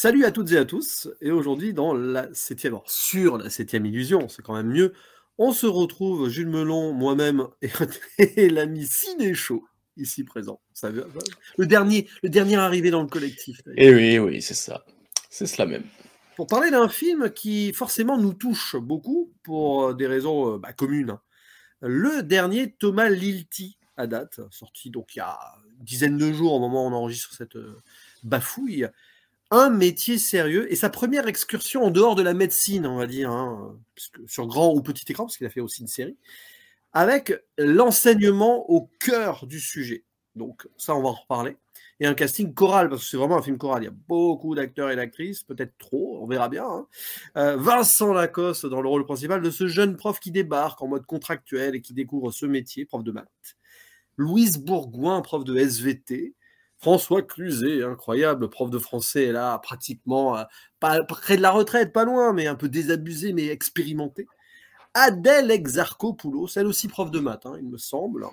Salut à toutes et à tous, et aujourd'hui dans la septième, alors sur la septième illusion, c'est quand même mieux, on se retrouve, Jules Melon, moi-même et, l'ami Ciné ici présent. Euh, le, dernier, le dernier arrivé dans le collectif. Et eh oui, oui, c'est ça. C'est cela même. Pour parler d'un film qui forcément nous touche beaucoup pour euh, des raisons euh, bah, communes. Hein. Le dernier Thomas Lilti à date, sorti donc il y a une dizaine de jours au moment où on enregistre cette bafouille, un métier sérieux et sa première excursion en dehors de la médecine, on va dire, hein, sur grand ou petit écran, parce qu'il a fait aussi une série, avec l'enseignement au cœur du sujet. Donc ça, on va en reparler. Et un casting choral, parce que c'est vraiment un film choral. Il y a beaucoup d'acteurs et d'actrices, peut-être trop, on verra bien. Hein. Euh, Vincent Lacoste dans le rôle principal de ce jeune prof qui débarque en mode contractuel et qui découvre ce métier, prof de maths. Louise Bourgoin, prof de SVT, François Cluzet, incroyable, prof de français, là, pratiquement euh, pas, près de la retraite, pas loin, mais un peu désabusé, mais expérimenté. Adèle Exarchopoulos, elle aussi prof de maths, hein, il me semble.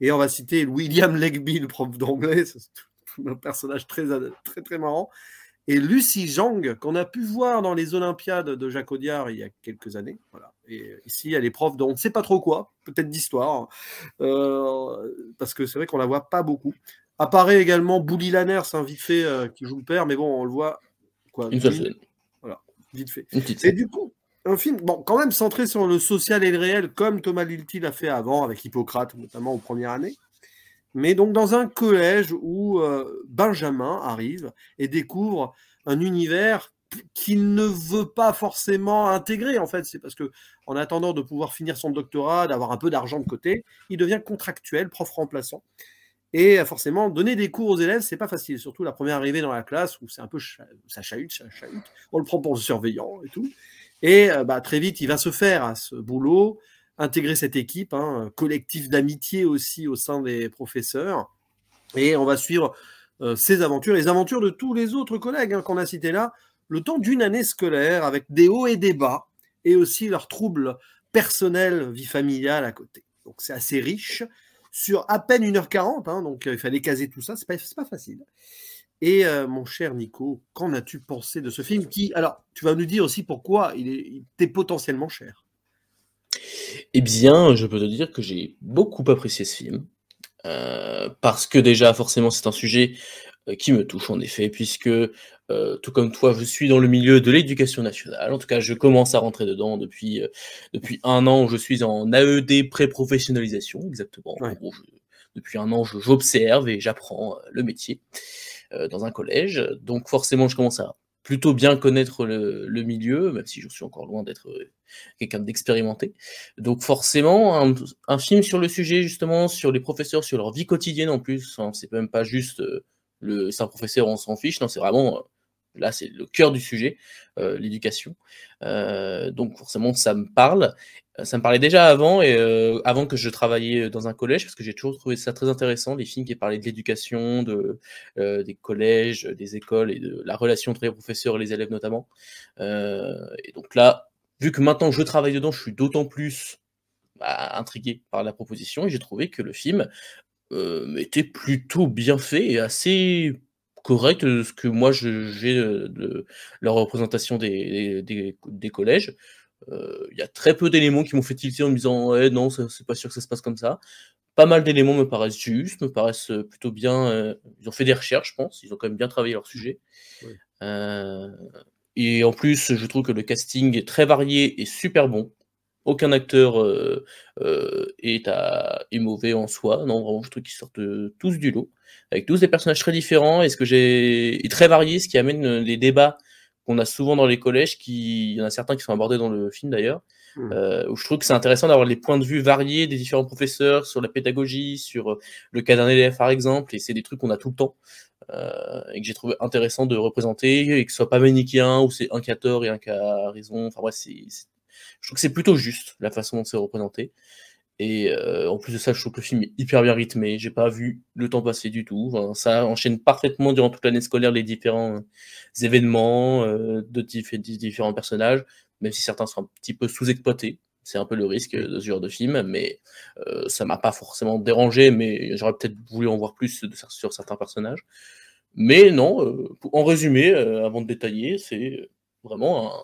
Et on va citer William Legby, le prof d'anglais, un personnage très, très, très marrant. Et Lucie Jang, qu'on a pu voir dans les Olympiades de Jacques Audiard il y a quelques années. Et ici, elle est prof de on ne sait pas trop quoi, peut-être d'histoire, hein. euh, parce que c'est vrai qu'on la voit pas beaucoup. Apparaît également Bouli Lanners, un hein, vite fait, euh, qui joue le père, mais bon, on le voit. Quoi, une Voilà, vite fait. c'est du coup, un film, bon, quand même centré sur le social et le réel, comme Thomas Lilti l'a fait avant, avec Hippocrate, notamment aux premières années. Mais donc, dans un collège où euh, Benjamin arrive et découvre un univers qu'il ne veut pas forcément intégrer en fait, c'est parce que en attendant de pouvoir finir son doctorat, d'avoir un peu d'argent de côté, il devient contractuel, prof remplaçant. Et forcément, donner des cours aux élèves, c'est pas facile, surtout la première arrivée dans la classe où c'est un peu ça chahute, ça chahute. On le prend pour le surveillant et tout. Et euh, bah, très vite, il va se faire à ce boulot, intégrer cette équipe, hein, collectif d'amitié aussi au sein des professeurs. Et on va suivre euh, ses aventures, les aventures de tous les autres collègues hein, qu'on a cités là, le temps d'une année scolaire avec des hauts et des bas et aussi leurs troubles personnels, vie familiale à côté. Donc c'est assez riche sur à peine 1h40. Hein, donc, euh, il fallait caser tout ça. C'est pas, pas facile. Et euh, mon cher Nico, qu'en as-tu pensé de ce film qui, alors, tu vas nous dire aussi pourquoi il est, potentiellement cher. Eh bien, je peux te dire que j'ai beaucoup apprécié ce film. Euh, parce que déjà, forcément, c'est un sujet euh, qui me touche en effet, puisque euh, tout comme toi, je suis dans le milieu de l'éducation nationale. En tout cas, je commence à rentrer dedans depuis, euh, depuis un an. Où je suis en AED pré-professionnalisation, exactement. depuis un an, j'observe et j'apprends le métier dans un collège. Donc forcément, je commence à plutôt bien connaître le, milieu, même si je suis encore loin d'être quelqu'un d'expérimenté. Donc forcément, un, film sur le sujet, justement, sur les professeurs, sur leur vie quotidienne en plus. Hein, c'est même pas juste le c'est professeur, on s'en fiche. Non, c'est vraiment euh, là, c'est le cœur du sujet, euh, l'éducation. Euh, donc forcément, ça me parle. Ça me parlait déjà avant, et avant que je travaillais dans un collège, parce que j'ai toujours trouvé ça très intéressant, les films qui parlaient de l'éducation, de, des collèges, des écoles, et de la relation entre les professeurs et les élèves notamment. et donc là, vu que maintenant je travaille dedans, je suis d'autant plus bah, intrigué par la proposition, et j'ai trouvé que le film euh, était plutôt bien fait et assez correct de ce que moi j'ai euh, de, la représentation des, collèges. Euh, il y a très peu d'éléments qui m'ont fait tilter en me disant eh non, c'est pas sûr que ça se passe comme ça. Pas mal d'éléments me paraissent justes, me paraissent plutôt bien. ils ont fait des recherches, je pense. Ils ont quand même bien travaillé leur sujet. et en plus, je trouve que le casting est très varié et super bon aucun acteur euh, euh est, à, mauvais en soi. Non, vraiment, je trouve qu'ils sortent euh, tous du lot, avec tous des personnages très différents et, ce que j'ai, très variés, ce qui amène euh, les débats qu'on a souvent dans les collèges, qui, il y en a certains qui sont abordés dans le film d'ailleurs, mmh. où je trouve que c'est intéressant d'avoir les points de vue variés des différents professeurs sur la pédagogie, sur le cas d'un élève par exemple, et c'est des trucs qu'on a tout le temps. Euh, et que j'ai trouvé intéressant de représenter, et que ce soit pas manichéen, où c'est un qui a tort et un qui a raison. Enfin bref, c'est je trouve que c'est plutôt juste la façon dont c'est représenté. Et euh, en plus de ça, je trouve que le film est hyper bien rythmé. J'ai pas vu le temps passer du tout. ça enchaîne parfaitement durant toute l'année scolaire les différents euh, événements euh, de différents personnages, même si certains sont un petit peu sous-exploités. C'est un peu le risque de ce genre de film, mais ça m'a pas forcément dérangé. Mais j'aurais peut-être voulu en voir plus de, sur certains personnages. Mais non, en résumé, avant de détailler, c'est vraiment un,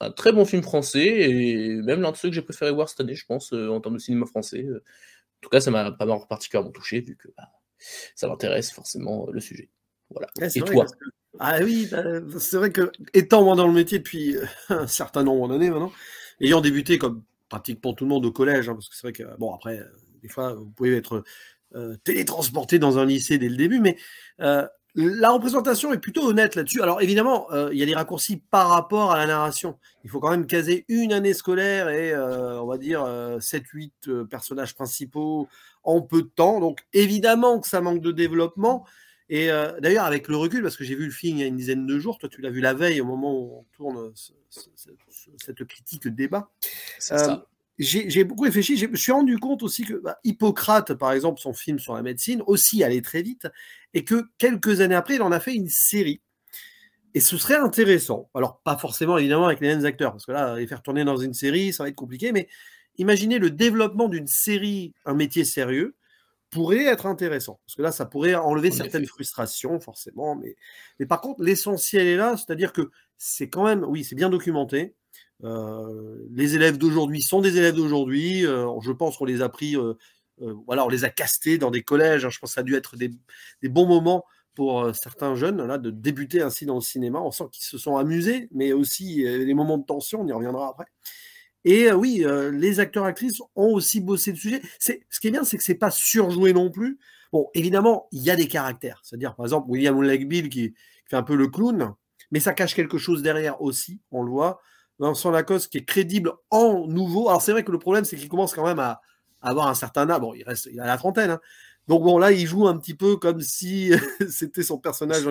un très bon film français et même l'un de ceux que j'ai préféré voir cette année, je pense, euh, en termes de cinéma français. Euh, en tout cas, ça m'a pas particulièrement touché vu que bah, ça m'intéresse forcément euh, le sujet. Voilà. et toi Ah oui, bah, c'est vrai que étant moi dans le métier depuis un certain nombre d'années maintenant, ayant débuté comme pratiquement tout le monde au collège, hein, parce que c'est vrai que bon après des fois vous pouvez être télétransporté dans un lycée dès le début, mais la représentation est plutôt honnête là-dessus. Alors évidemment, euh, il y a des raccourcis par rapport à la narration. Il faut quand même caser une année scolaire et euh, on va dire 7-8 euh, personnages principaux en peu de temps. Donc évidemment que ça manque de développement. Et d'ailleurs, avec le recul, parce que j'ai vu le film il y a une dizaine de jours, toi tu l'as vu la veille au moment où on tourne cette critique débat. ça j'ai beaucoup réfléchi, je me suis rendu compte aussi que bah, Hippocrate, par exemple, son film sur la médecine, aussi allait très vite, et que quelques années après, il en a fait une série. Et ce serait intéressant. Alors, pas forcément, évidemment, avec les mêmes acteurs, parce que là, les faire tourner dans une série, ça va être compliqué, mais imaginez le développement d'une série, un métier sérieux, pourrait être intéressant. Parce que là, ça pourrait enlever certaines frustrations, forcément. Mais, mais par contre, l'essentiel est là, c'est-à-dire que c'est quand même, oui, c'est bien documenté, euh, les élèves d'aujourd'hui sont des élèves d'aujourd'hui. Euh, je pense qu'on les a pris, euh, voilà, on les a castés dans des collèges. Hein, je pense que ça a dû être des, bons moments pour certains jeunes là, de débuter ainsi dans le cinéma. On sent qu'ils se sont amusés, mais aussi les moments de tension, on y reviendra après. Et oui, les acteurs actrices ont aussi bossé le sujet. ce qui est bien, c'est que c'est pas surjoué non plus. Bon, évidemment, il y a des caractères. C'est-à-dire, par exemple, William Legbill qui fait un peu le clown, mais ça cache quelque chose derrière aussi. On le voit. Vincent Lacoste qui est crédible en nouveau. Alors c'est vrai que le problème, c'est qu'il commence quand même à, avoir un certain âge. Bon, il reste, il a la trentaine. Hein. Donc bon, là, il joue un petit peu comme si c'était son personnage en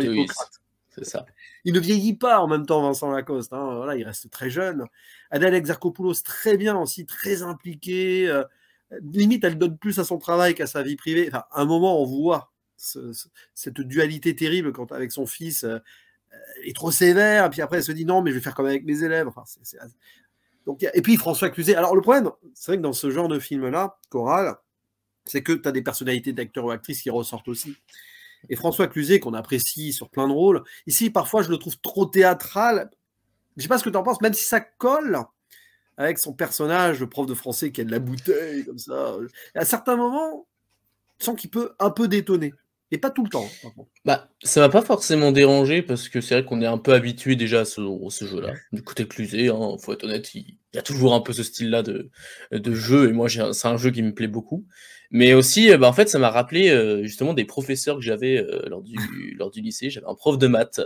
C'est ça. Il ne vieillit pas en même temps, Vincent Lacoste. Hein. Voilà, il reste très jeune. Adèle Exarchopoulos, très bien aussi, très impliquée. Euh, limite, elle donne plus à son travail qu'à sa vie privée. Enfin, à un moment, on voit cette dualité terrible quand avec son fils, euh, est trop sévère, et puis après elle se dit non, mais je vais faire comme avec mes élèves. Donc, et puis François Cluzet. Alors le problème, c'est vrai que dans ce genre de film-là, choral, c'est que tu as des personnalités d'acteurs ou actrices qui ressortent aussi. Et François Cluzet, qu'on apprécie sur plein de rôles, ici parfois je le trouve trop théâtral. Je sais pas ce que tu en penses, même si ça colle avec son personnage, le prof de français qui a de la bouteille, comme ça. à certains moments, je sens qu'il peut un peu détonner. Et pas tout le temps. Hein, bah, ça va pas forcément dérangé, parce que c'est vrai qu'on est un peu habitué déjà à ce, jeu-là. Du côté Clusé, il hein, faut être honnête, il, y a toujours un peu ce style-là de, de, jeu et moi c'est un jeu qui me plaît beaucoup. Mais aussi, eh ben, en fait, ça m'a rappelé euh, justement des professeurs que j'avais euh, lors, du, lors du lycée. J'avais un prof de maths.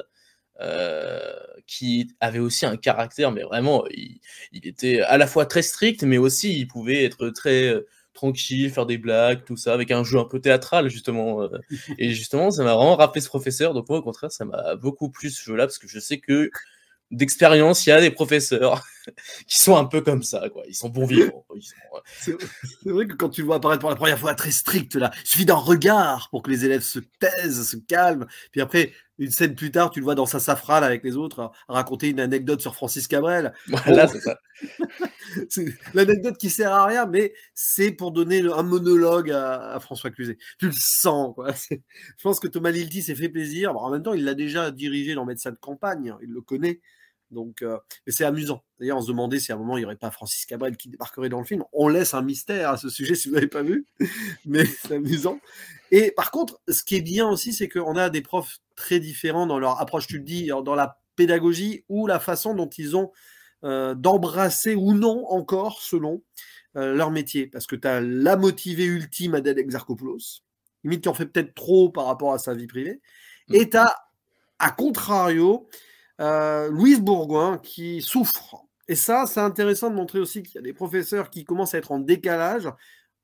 Euh, qui avait aussi un caractère, mais vraiment, il, était à la fois très strict, mais aussi il pouvait être très tranquille, faire des blagues, tout ça, avec un jeu un peu théâtral, justement. Euh. et justement, ça m'a vraiment rappelé ce professeur. Donc, moi, au contraire, ça m'a beaucoup plus ce jeu-là, parce que je sais que d'expérience, il y a des professeurs qui sont un peu comme ça, quoi. Ils sont bons vivants. C'est vrai que quand tu le vois apparaître pour la première fois très strict, là, il suffit d'un regard pour que les élèves se taisent, se calment. Puis après, une scène plus tard, tu le vois dans sa safrane avec les autres hein, raconter une anecdote sur Francis Cabrel. Voilà, c'est ça. L'anecdote qui sert à rien, mais c'est pour donner un monologue à, François Cluzet. Tu le sens, quoi. Je pense que Thomas Lilti s'est fait plaisir. en même temps, il l'a déjà dirigé dans Médecin de campagne, hein, il le connaît. Donc, euh, c'est amusant. D'ailleurs, on se demandait si à un moment il n'y aurait pas Francis Cabrel qui débarquerait dans le film. On laisse un mystère à ce sujet si vous n'avez pas vu, mais c'est amusant. Et par contre, ce qui est bien aussi, c'est qu'on a des profs très différents dans leur approche, tu le dis, dans la pédagogie ou la façon dont ils ont euh, d'embrasser ou non encore, selon euh, leur métier. Parce que tu as la motivée ultime Adèle Exarchopoulos, limite qui en fait peut-être trop par rapport à sa vie privée, et mm. tu as, à contrario, euh, Louise Bourgoin qui souffre. Et ça, c'est intéressant de montrer aussi qu'il y a des professeurs qui commencent à être en décalage,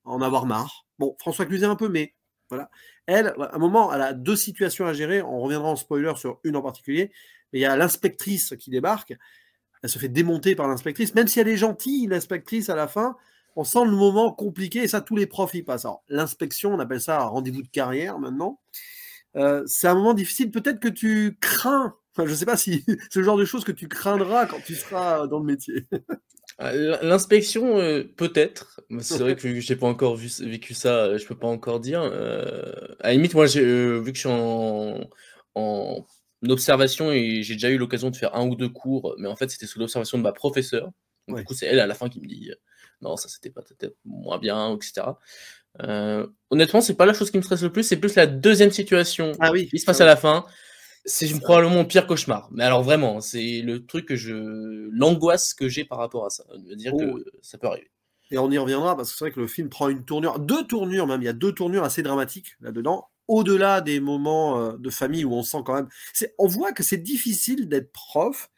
en avoir marre. Bon, François Cluzet un peu, mais voilà. Elle, à un moment, elle a deux situations à gérer. On reviendra en spoiler sur une en particulier. Mais il y a l'inspectrice qui débarque. Elle se fait démonter par l'inspectrice. Même si elle est gentille, l'inspectrice, à la fin, on sent le moment compliqué. Et ça, tous les profs y passent. l'inspection, on appelle ça rendez-vous de carrière maintenant. Euh, c'est un moment difficile. Peut-être que tu crains je ne sais pas si c'est le genre de choses que tu craindras quand tu seras euh, dans le métier. Ah, l'inspection, euh, peut-être. C'est vrai que je n'ai pas encore vécu ça, euh, je ne peux pas encore dire. à la limite, moi, vu que je suis en, observation et j'ai déjà eu l'occasion de faire un ou deux cours, mais en fait, c'était sous l'observation de ma professeure. Du coup, c'est elle à la fin qui me dit non, ça c'était pas peut-être moins bien, etc. Honnêtement, honnêtement, c'est pas la chose qui me stresse le plus, c'est plus la deuxième situation qui ah se passe ah à la fin. C'est probablement mon pire cauchemar. Mais alors vraiment, c'est le truc que je, l'angoisse que j'ai par rapport à ça, dire oh. ça peut arriver. Et on y reviendra parce que c'est vrai que le film prend une tournure, deux tournures même. Il y a deux tournures assez dramatiques là-dedans. Au-delà des moments euh, de famille où on sent quand même, on voit que c'est difficile d'être prof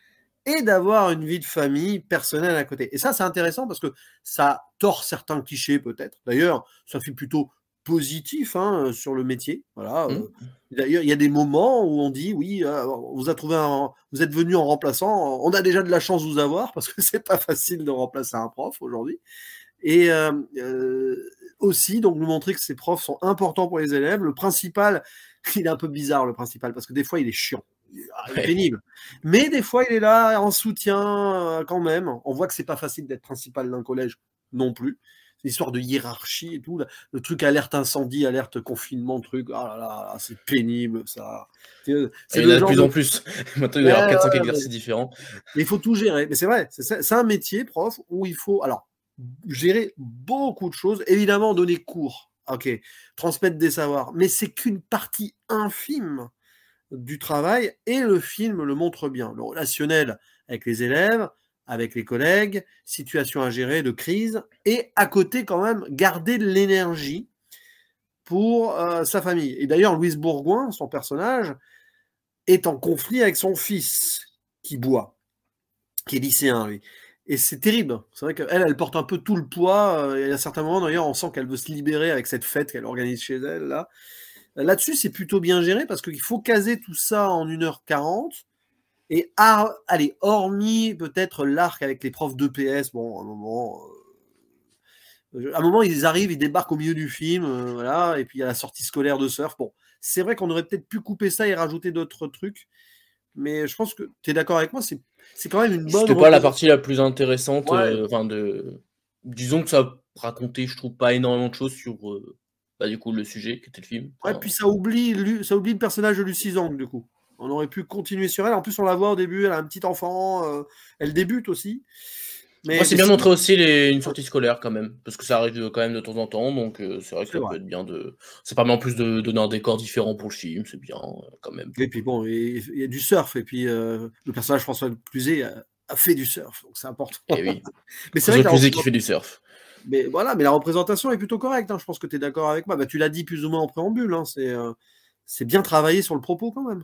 et d'avoir une vie de famille personnelle à côté. Et ça, c'est intéressant parce que ça tord certains clichés peut-être. D'ailleurs, ça fait plutôt positif hein, sur le métier. Voilà. Mmh. D'ailleurs, il y a des moments où on dit oui, ah, vous a trouvé vous êtes venu en remplaçant. On a déjà de la chance de vous avoir parce que c'est pas facile de remplacer un prof aujourd'hui. Et aussi, donc, nous montrer que ces profs sont importants pour les élèves. Le principal, il est un peu bizarre, le principal, parce que des fois, il est chiant. Ah, pénible. Mais des fois, il est là en soutien quand même. On voit que c'est pas facile d'être principal d'un collège non plus l'histoire de hiérarchie et tout, le truc alerte incendie, alerte confinement, truc, ah là là, c'est pénible ça. C'est euh, de plus en plus. Maintenant, il y a 400 exercices différents. Mais il faut tout gérer. Mais c'est vrai, c'est un métier, prof, où il faut alors gérer beaucoup de choses. Évidemment, donner cours, ok, transmettre des savoirs, mais c'est qu'une partie infime du travail et le film le montre bien. Le relationnel avec les élèves, avec les collègues, situation à gérer de crise, et à côté quand même garder de l'énergie pour euh, sa famille. Et d'ailleurs, Louise Bourgoin, son personnage, est en conflit avec son fils qui boit, qui est lycéen, lui. Et c'est terrible. C'est vrai qu'elle, elle porte un peu tout le poids. Euh, et à certains moments, d'ailleurs, on sent qu'elle veut se libérer avec cette fête qu'elle organise chez elle. Là. Là-dessus, c'est plutôt bien géré parce qu'il faut caser tout ça en 1h40. Et allez, hormis peut-être l'arc avec les profs de PS, bon, à un moment, euh, moment ils arrivent, ils débarquent au milieu du film, euh, voilà, et puis il y a la sortie scolaire de surf. Bon, c'est vrai qu'on aurait peut-être pu couper ça et rajouter d'autres trucs, mais je pense que tu es d'accord avec moi, c'est, quand même une bonne. C'était pas la partie la plus intéressante, euh, de, disons que ça racontait, je trouve, pas énormément de choses sur. Bah, du coup, le sujet qui était le film. Ouais, puis ça oublie, ça oublie le personnage de Lucie Zang, du coup. On aurait pu continuer sur elle. En plus, on la voit au début, elle a un petit enfant, euh, elle débute aussi. Mais c'est bien montrer aussi une sortie scolaire quand même, parce que ça arrive quand même de temps en temps, donc euh, c'est vrai que ça peut bien de. Ça permet en plus de, donner un décor différent pour le film, c'est bien euh, quand même. Et puis bon, il y a du surf, et puis le personnage François de a, a, fait du surf, donc c'est important. Eh mais c'est vrai qui fait du surf. Mais voilà, mais la représentation est plutôt correcte, hein. je pense que tu es d'accord avec moi. Bah, tu l'as dit plus ou moins en préambule, hein. c'est bien travaillé sur le propos quand même.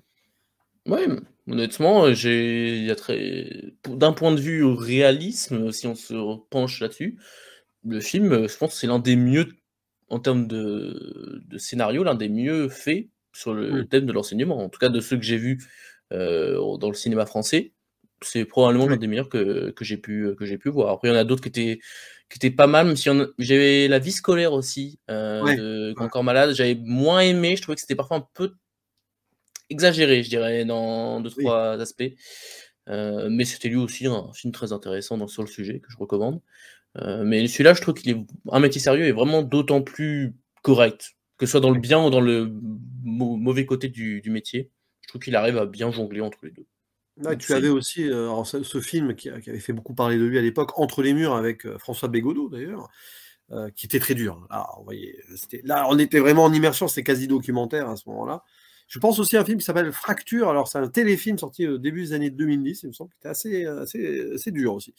Ouais, honnêtement, euh, j'ai, a très, d'un point de vue réalisme, euh, si on se penche là-dessus, le film, euh, je pense, c'est l'un des mieux en termes de, scénario, l'un des mieux faits sur le mmh. thème de l'enseignement. En tout cas, de ceux que j'ai vus dans le cinéma français, c'est probablement l'un des meilleurs que, que j'ai pu que j'ai pu voir. Après, il y en a d'autres qui étaient qui étaient pas mal. Même si j'avais la vie scolaire aussi, encore malade, j'avais moins aimé. Je trouvais que c'était parfois un peu exagéré, je dirais, dans deux, trois aspects. Euh, mais c'était lui aussi un film très intéressant sur le sujet que je recommande. Euh, mais celui-là, je trouve qu'il est un métier sérieux et vraiment d'autant plus correct, que ce soit dans le bien ou dans le mauvais côté du, métier. Je trouve qu'il arrive à bien jongler entre les deux. Ah, tu avais aussi euh, ce, film qui, avait fait beaucoup parler de lui à l'époque, Entre les murs avec François Bégodeau d'ailleurs, qui était très dur. Ah, là, on était vraiment en immersion, c'est quasi documentaire à ce moment-là. Je pense aussi à un film qui s'appelle Fracture. Alors, c'est un téléfilm sorti au euh, début des années 2010, il me semble, qui était assez, euh, assez, euh, assez dur aussi.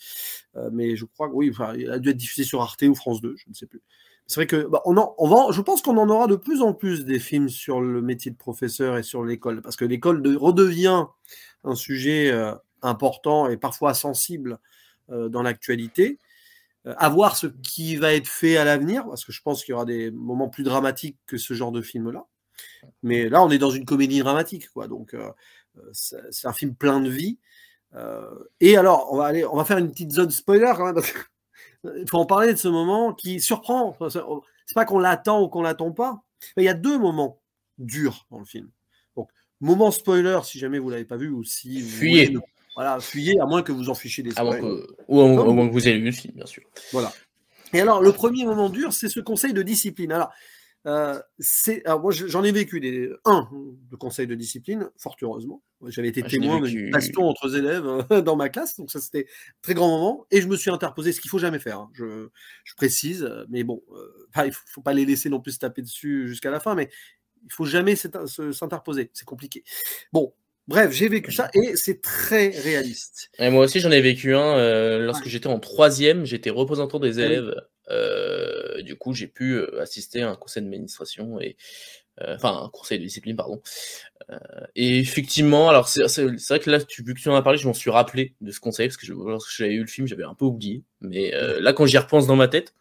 mais je crois que oui, enfin, il a dû être diffusé sur Arte ou France 2, je ne sais plus. C'est vrai que bah, on, en, on va, je pense qu'on en aura de plus en plus des films sur le métier de professeur et sur l'école, parce que l'école redevient un sujet important et parfois sensible dans l'actualité. à voir ce qui va être fait à l'avenir, parce que je pense qu'il y aura des moments plus dramatiques que ce genre de film-là. Mais là, on est dans une comédie dramatique, quoi. Donc, euh, euh, c'est un film plein de vie. Euh, et alors, on va aller, on va faire une petite zone spoiler quand même. Parce il faut en parler de ce moment qui surprend. Oh, c'est pas qu'on l'attend ou qu'on l'attend pas. il y a deux moments durs dans le film. Donc, moment spoiler si jamais vous l'avez pas vu ou si fuyez. Vous, voilà, fuyez à moins que vous en fichiez des spoilers. ou moins que vous ayez vu le film, bien sûr. Voilà. Et alors, le premier moment dur, c'est ce conseil de discipline. Alors, euh, alors moi, j'en ai vécu des, un de conseil de discipline, fort heureusement. J'avais été témoin d'une baston entre élèves hein, dans ma classe, donc ça c'était très grand moment. Et je me suis interposé, ce qu'il faut jamais faire. Hein. Je, précise, mais bon, euh, il faut, faut pas les laisser non plus se taper dessus jusqu'à la fin, mais il faut jamais s'interposer, c'est compliqué. Bon, Bref, j'ai vécu ça et c'est très réaliste. Et moi aussi, j'en ai vécu un euh, lorsque j'étais en troisième. J'étais représentant des élèves du coup, j'ai pu euh, assister à un conseil d'administration et euh, enfin un conseil de discipline pardon euh, et effectivement alors c'est vrai que là vu que tu en as parlé je m'en suis rappelé de ce conseil parce que lorsque j'avais eu le film j'avais un peu oublié mais là quand j'y repense dans ma tête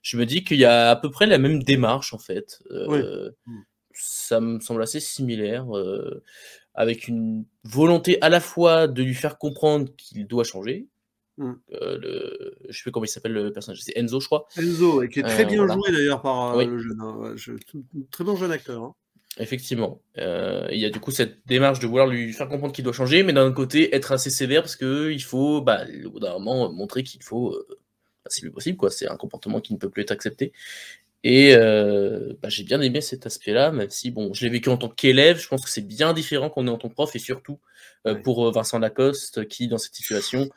je me dis qu'il y a à peu près la même démarche en fait mmh. ça me semble assez similaire avec une volonté à la fois de lui faire comprendre qu'il doit changer Mmh. Euh, le... Je sais plus comment il s'appelle le personnage, c'est Enzo, je crois. Enzo, et qui est très euh, bien joué d'ailleurs par euh, le jeune. Hein, très bon jeune acteur. Hein. Effectivement. Euh, il y a du coup cette démarche de vouloir lui faire comprendre qu'il doit changer, mais d'un côté être assez sévère parce qu'il faut, bah, au bout d'un moment, montrer qu'il faut. Bah, si possible, quoi. C'est un comportement qui ne peut plus être accepté. Et bah, j'ai bien aimé cet aspect-là, même si bon, je l'ai vécu en tant qu'élève, je pense que c'est bien différent qu'on est en tant que prof, et surtout pour Vincent Lacoste, qui, dans cette situation,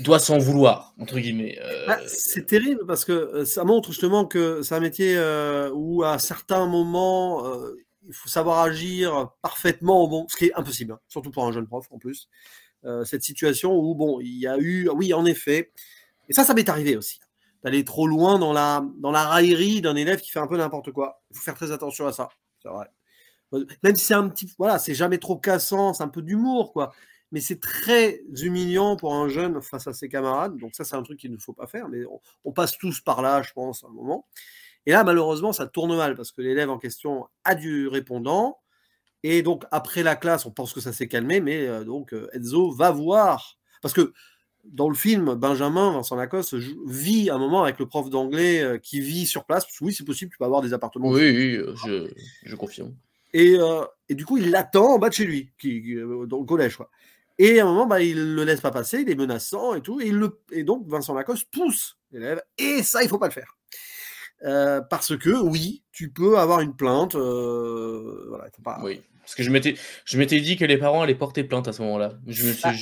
doit s'en vouloir, entre guillemets. Euh, bah, c'est terrible parce que euh, ça montre justement que c'est un métier euh, où à certains moments, il faut savoir agir parfaitement bon, ce qui est impossible, hein, surtout pour un jeune prof en plus. cette situation où, bon, il y a eu, oui, en effet, et ça, ça m'est arrivé aussi, d'aller trop loin dans la, dans la raillerie d'un élève qui fait un peu n'importe quoi. Il faut faire très attention à ça, c'est vrai. Même si c'est un petit, voilà, c'est jamais trop cassant, c'est un peu d'humour, quoi mais c'est très humiliant pour un jeune face à ses camarades. Donc ça, c'est un truc qu'il ne faut pas faire, mais on, passe tous par là, je pense, à un moment. Et là, malheureusement, ça tourne mal parce que l'élève en question a du répondant. Et donc, après la classe, on pense que ça s'est calmé, mais euh, donc euh, Enzo va voir. Parce que dans le film, Benjamin Vincent Lacoste vit un moment avec le prof d'anglais euh, qui vit sur place. oui, c'est possible, tu peux avoir des appartements. Oui, oui, je, confirme. Et, et, du coup, il l'attend en bas de chez lui, qui, dans le collège. Quoi. Et à un moment, bah, il ne le laisse pas passer, il est menaçant et tout. Et, le, et donc, Vincent Lacoste pousse l'élève. Et ça, il ne faut pas le faire. Euh, parce que, oui, tu peux avoir une plainte. Euh, pas... Oui, parce que je m'étais, je m'étais dit que les parents allaient porter plainte à ce moment-là. Je, ah.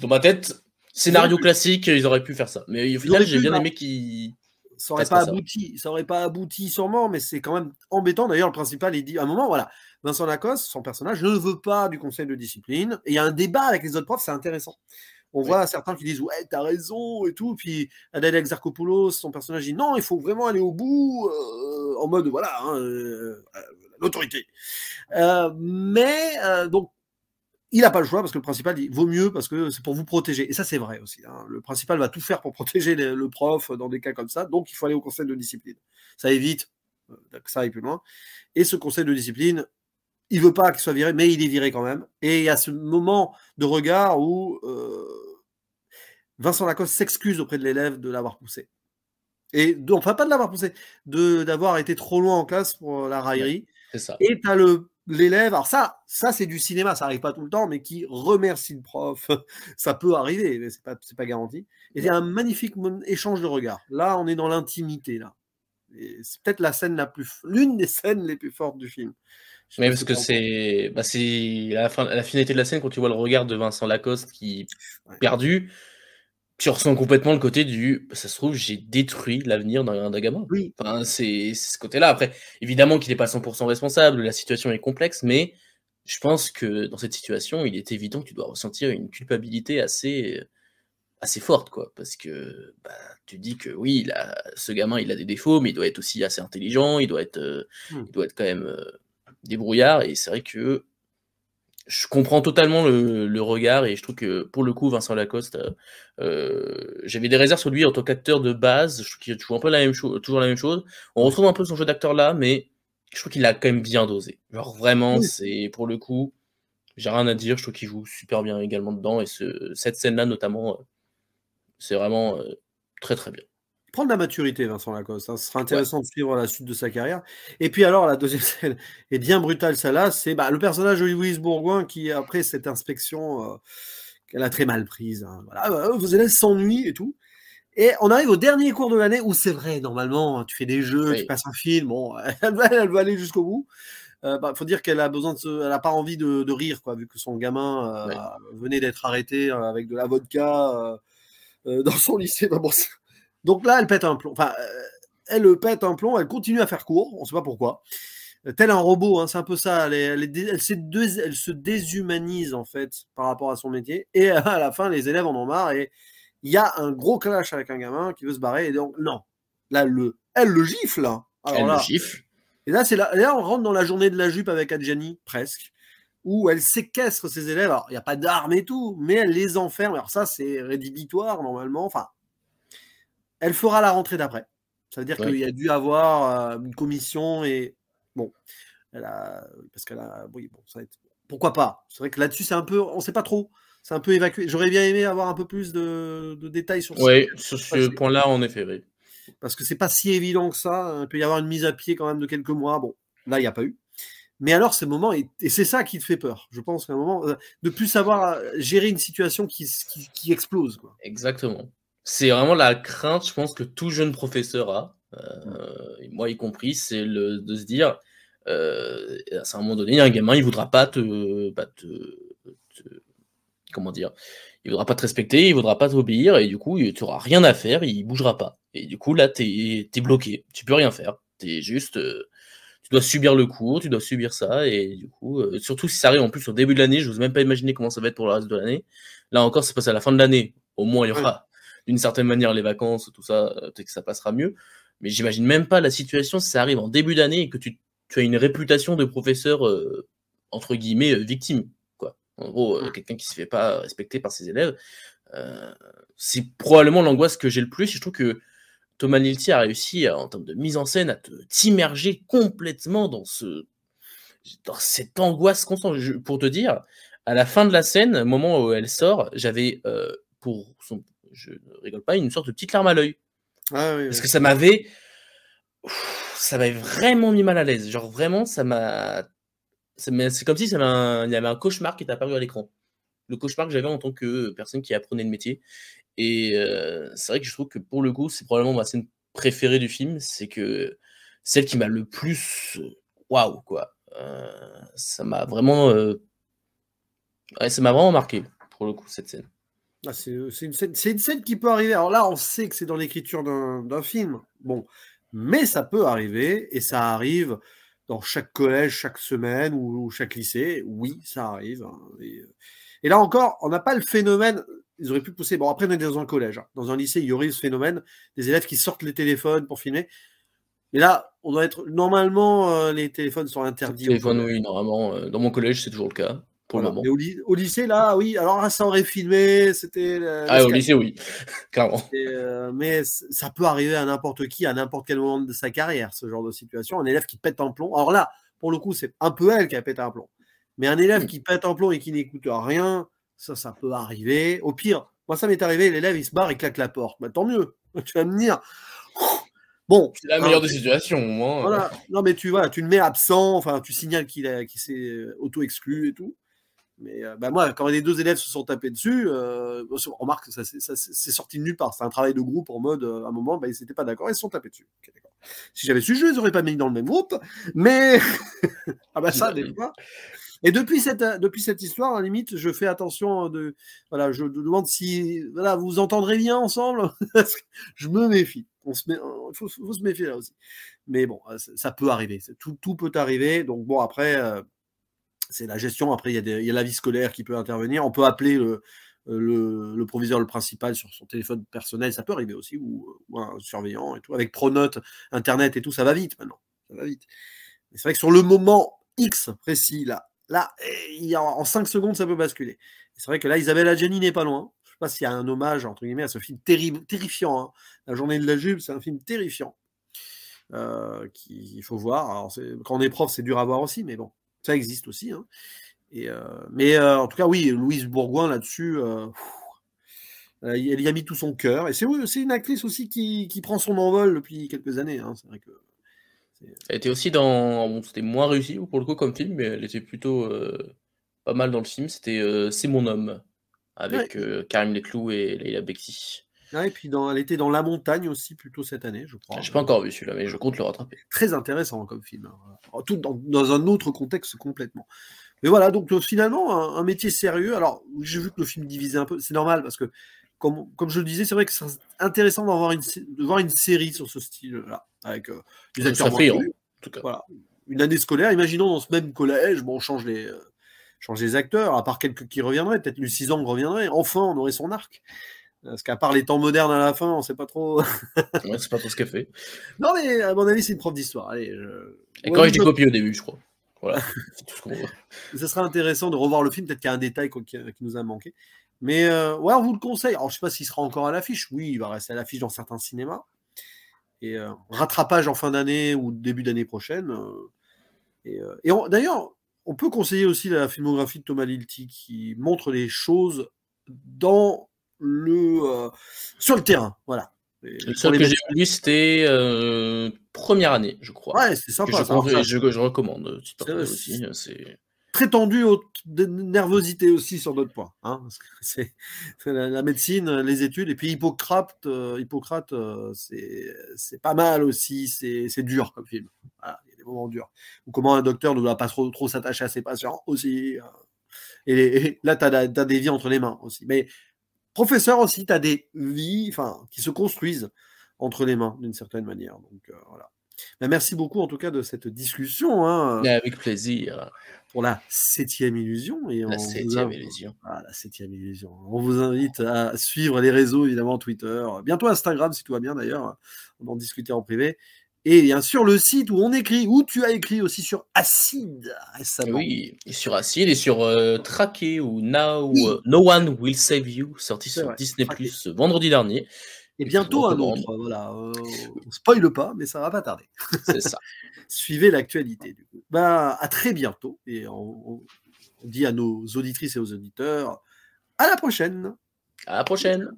dans ma tête, scénario classique, ils auraient pu faire ça. Mais au final, j'ai bien aimé qu'ils ça aurait pas abouti, ça. ça aurait pas abouti sûrement, mais c'est quand même embêtant. D'ailleurs, le principal, il dit à un moment, voilà, Vincent Lacoste, son personnage, ne veut pas du conseil de discipline. Et il y a un débat avec les autres profs, c'est intéressant. On voit certains qui disent ouais t'as raison et tout, puis Adèle Exarchopoulos, son personnage dit non il faut vraiment aller au bout euh, en mode voilà hein, euh, euh, l'autorité. mais donc il n'a pas le choix parce que le principal dit vaut mieux parce que c'est pour vous protéger. Et ça, c'est vrai aussi. Hein. Le principal va tout faire pour protéger le prof dans des cas comme ça. Donc, il faut aller au conseil de discipline. Ça évite que ça aille plus loin. Et ce conseil de discipline, il veut pas qu'il soit viré, mais il est viré quand même. Et il y a ce moment de regard où euh, Vincent Lacoste s'excuse auprès de l'élève de l'avoir poussé. Et enfin, pas de l'avoir poussé, d'avoir été trop loin en classe pour euh, la raillerie. ça. Et tu as l'élève, alors ça, ça c'est du cinéma, ça arrive pas tout le temps, mais qui remercie le prof. ça peut arriver, mais c'est pas, pas garanti. Et il y a un magnifique échange de regards. Là, on est dans l'intimité, là. C'est peut-être la scène la plus, l'une des scènes les plus fortes du film. Mais parce que bah, c'est la, fin, la finalité de la scène, quand tu vois le regard de Vincent Lacoste qui est perdu, tu ressens complètement le côté du bah, ça se trouve, j'ai détruit l'avenir d'un gamin. Oui. Enfin, c'est ce côté-là. Après, évidemment qu'il n'est pas 100% responsable, la situation est complexe, mais je pense que dans cette situation, il est évident que tu dois ressentir une culpabilité assez, assez forte, quoi. Parce que bah, tu dis que oui, il ce gamin, il a des défauts, mais il doit être aussi assez intelligent, il doit être, euh, hmm. il doit être quand même. Euh, débrouillard. Et c'est vrai que je comprends totalement le, regard et je trouve que pour le coup, Vincent Lacoste, euh, euh, j'avais des réserves sur lui en tant qu'acteur de base. Je trouve qu'il joue un peu la même chose, toujours la même chose. On retrouve un peu son jeu d'acteur là, mais je trouve qu'il a quand même bien dosé. Genre vraiment, c'est pour le coup, j'ai rien à dire. Je trouve qu'il joue super bien également dedans et ce, cette scène là notamment, euh, c'est vraiment très très bien prendre la maturité, Vincent Lacoste. Hein. Ce sera intéressant de suivre la suite de sa carrière. Et puis alors, la deuxième scène est bien brutale, celle-là. C'est bah, le personnage de Louise Bourgoin qui, après cette inspection, euh, qu'elle a très mal prise, hein. voilà, bah, oh, vous allez s'ennuyer et tout. Et on arrive au dernier cours de l'année où c'est vrai, normalement, hein, tu fais des jeux, tu passes un film, bon, elle, va, aller jusqu'au bout. Il euh, bah, faut dire qu'elle a besoin de se... elle a pas envie de, rire, quoi, vu que son gamin euh, venait d'être arrêté avec de la vodka dans son lycée. Donc là, elle pète un plomb. Enfin, euh, elle euh, pète un plomb, elle continue à faire court, on ne sait pas pourquoi. Euh, tel un robot, hein, c'est un peu ça. Elle, elle, se déshumanise en fait par rapport à son métier. Et à la fin, les élèves en ont marre et il y a un gros clash avec un gamin qui veut se barrer. Et donc, non, là, le, elle le gifle. Hein. elle le gifle. Et là, c'est là, là, on rentre dans la journée de la jupe avec Adjani, presque, où elle séquestre ses élèves. Alors, il n'y a pas d'armes et tout, mais elle les enferme. Alors, ça, c'est rédhibitoire normalement. Enfin, elle fera la rentrée d'après. Ça veut dire qu'il y a dû avoir euh, une commission et bon, parce qu'elle a, bon, ça pourquoi pas. C'est vrai que là-dessus, c'est un peu, on ne sait pas trop. C'est un peu évacué. J'aurais bien aimé avoir un peu plus de, détails sur. Oui, ce point-là, en effet, oui. Parce que c'est pas si évident que ça. Hein. Il peut y avoir une mise à pied quand même de quelques mois. Bon, là, il n'y a pas eu. Mais alors, ce moment, et, c'est ça qui te fait peur, je pense qu'un moment, euh, de plus savoir euh, gérer une situation qui, qui, explose. Quoi. Exactement c'est vraiment la crainte, je pense, que tout jeune professeur a, mmh. euh, moi y compris, c'est de se dire, euh, à un moment donné, un gamin, il voudra pas bah, te, comment dire, il voudra pas te respecter, il voudra pas t'obéir, et du coup, tu n'auras rien à faire, il bougera pas. Et du coup, là, tu es, bloqué, tu peux rien faire, tu es juste, euh, tu dois subir le cours, tu dois subir ça, et du coup, surtout si ça arrive en plus au début de l'année, je n'ose même pas imaginé comment ça va être pour le reste de l'année. Là encore, c'est passé à la fin de l'année, au moins il y aura d'une certaine manière les vacances, tout ça, euh, peut-être que ça passera mieux. Mais j'imagine même pas la situation si ça arrive en début d'année et que tu, tu, as une réputation de professeur, euh, entre guillemets, euh, victime. Quoi. En gros, mm. quelqu'un qui se fait pas respecter par ses élèves. c'est probablement l'angoisse que j'ai le plus. je trouve que Thomas Nilti a réussi, en termes de mise en scène, à t'immerger complètement dans, ce, dans cette angoisse constante. pour te dire, à la fin de la scène, au moment où elle sort, j'avais, pour son je ne rigole pas, une sorte de petite larme à l'œil. Ah parce que ça m'avait. Ça m'avait vraiment mis mal à l'aise. Genre vraiment, ça m'a. C'est comme si ça il y avait un cauchemar qui était apparu à l'écran. Le cauchemar que j'avais en tant que personne qui apprenait le métier. Et euh, c'est vrai que je trouve que pour le coup, c'est probablement ma scène préférée du film. C'est que celle qui m'a le plus. Waouh, quoi. Euh, ça m'a vraiment. Euh, ça m'a vraiment marqué, pour le coup, cette scène. Ah, euh, c'est une, scène qui peut arriver. Alors là, on sait que c'est dans l'écriture d'un film. Bon, mais ça peut arriver et ça arrive dans chaque collège, chaque semaine ou, chaque lycée. Oui, ça arrive. Hein. Euh, et, là encore, on n'a pas le phénomène. Ils auraient pu pousser. Bon, après, on est dans un collège. Hein. Dans un lycée, il y aurait ce phénomène des élèves qui sortent les téléphones pour filmer. Mais là, on doit être. Normalement, euh, les téléphones sont interdits. normalement. dans mon collège, c'est toujours le cas au, lycée, là, oui, alors ça aurait filmé, c'était. ah, au lycée, oui, clairement. Euh, mais ça peut arriver à n'importe qui, à n'importe quel moment de sa carrière, ce genre de situation. Un élève qui pète un plomb. Alors là, pour le coup, c'est un peu elle qui a pété un plomb. Mais un élève mm. qui pète un plomb et qui n'écoute rien, ça, ça peut arriver. Au pire, moi, ça m'est arrivé, l'élève, il se barre et claque la porte. Bah, tant mieux, tu vas me dire. Bon, c'est la meilleure hein. des situations, Voilà. Non, mais tu vois, tu le mets absent, enfin, tu signales qu'il s'est euh, auto-exclu et tout. Mais euh, bah moi, quand les deux élèves se sont tapés dessus, euh, on remarque que ça, ça c'est sorti de nulle part. C'est un travail de groupe en mode, euh, à un moment, bah, ils n'étaient pas d'accord, ils se sont tapés dessus. si j'avais su, je les aurais pas mis dans le même groupe. Mais ah bah ça, des fois. Et depuis cette, euh, depuis cette histoire, à la limite, je fais attention. De, voilà, je demande si voilà, vous entendrez bien ensemble. je me méfie. On se met, faut, faut, se méfier là aussi. Mais bon, ça, ça peut arriver. Tout, tout, peut arriver. Donc bon, après c'est la gestion. Après, il y, a la vie scolaire qui peut intervenir. On peut appeler le, euh, le, proviseur, le principal sur son téléphone personnel, ça peut arriver aussi, ou, un surveillant et tout. Avec Pronote, Internet et tout, ça va vite maintenant. Ça va vite. c'est vrai que sur le moment X précis, là, là eh, en 5 secondes, ça peut basculer. C'est vrai que là, Isabelle Adjani n'est pas loin. Je ne sais pas s'il y a un hommage, entre guillemets, à ce film terrifiant. Hein. La journée de la jupe, c'est un film terrifiant. Euh, qu'il faut voir. quand on est prof, c'est dur à voir aussi, mais bon, ça existe aussi. Hein. Et, euh, mais euh, en tout cas, oui, Louise Bourgoin là-dessus, euh, elle y a mis tout son cœur. Et c'est une actrice aussi qui, prend son envol depuis quelques années. Hein. C'est vrai que. Elle était aussi dans. c'était moins réussi pour le coup comme film, mais elle était plutôt pas mal dans le film. C'était C'est mon homme avec Karim Leclou et Leila Bexi. Ah, et puis dans, elle était dans La Montagne aussi, plutôt cette année, je crois. Je n'ai pas encore vu celui-là, mais je compte le rattraper. Très intéressant hein, comme film. Hein. Tout dans, un autre contexte complètement. Mais voilà, donc euh, finalement, un, métier sérieux. Alors, j'ai vu que le film divisait un peu. C'est normal parce que, comme, comme je le disais, c'est vrai que c'est intéressant voir une, de voir une série sur ce style-là. Avec euh, acteurs. en tout cas. Une année scolaire, imaginons dans ce même collège, bon, on change les. Euh, change les acteurs, à part quelques qui reviendraient, peut-être une 6 ans reviendrait, enfin on aurait son arc. Parce qu'à part les temps modernes à la fin, on ne sait pas trop. ouais, c'est pas trop ce qu'elle fait. Non, mais à mon avis, c'est une prof d'histoire. Et quand je dis au début, je crois. Voilà, ce sera intéressant de revoir le film. Peut-être qu'il y a un détail qui, nous a manqué. Mais euh, on vous le conseille. Alors, je ne sais pas s'il sera encore à l'affiche. Oui, il va rester à l'affiche dans certains cinémas. Et euh, rattrapage en fin d'année ou début d'année prochaine. Euh, d'ailleurs, on peut conseiller aussi la filmographie de Thomas Lilti qui montre les choses dans le, euh, sur le terrain. Voilà. Le seul que j'ai vu c'était euh, première année, je crois. Ouais, c'est sympa. Je, ça, je, recommande. Euh, très tendu, de nervosité aussi sur d'autres hein, points. c'est la, médecine, les études, et puis Hippocrate, Hippocrate, c'est pas mal aussi. C'est dur comme film. il y a des moments durs. Ou comment un docteur ne doit pas trop, trop s'attacher à ses patients aussi. Hein. Et, là, tu as, des vies entre les mains aussi. Mais professeur aussi, tu as des vies enfin, qui se construisent entre les mains d'une certaine manière. Donc euh, voilà. Bah, merci beaucoup en tout cas de cette discussion. Hein, euh, avec plaisir. Pour la septième illusion. la illusion. la septième illusion. On vous invite à suivre les réseaux, évidemment, Twitter, bientôt Instagram si tout va bien d'ailleurs. On en discutait en privé. Et bien sûr, le site où on écrit, où tu as écrit aussi sur Acide Oui, et sur Acide et sur euh, Traqué ou Now, euh, No One Will Save You, sorti sur Disney Plus euh, vendredi dernier. Et bientôt un autre, voilà. Euh, on spoile pas, mais ça va pas tarder. C'est ça. Suivez l'actualité. Du bah, à très bientôt. Et on dit à nos auditrices et aux auditeurs, à la prochaine. À la prochaine.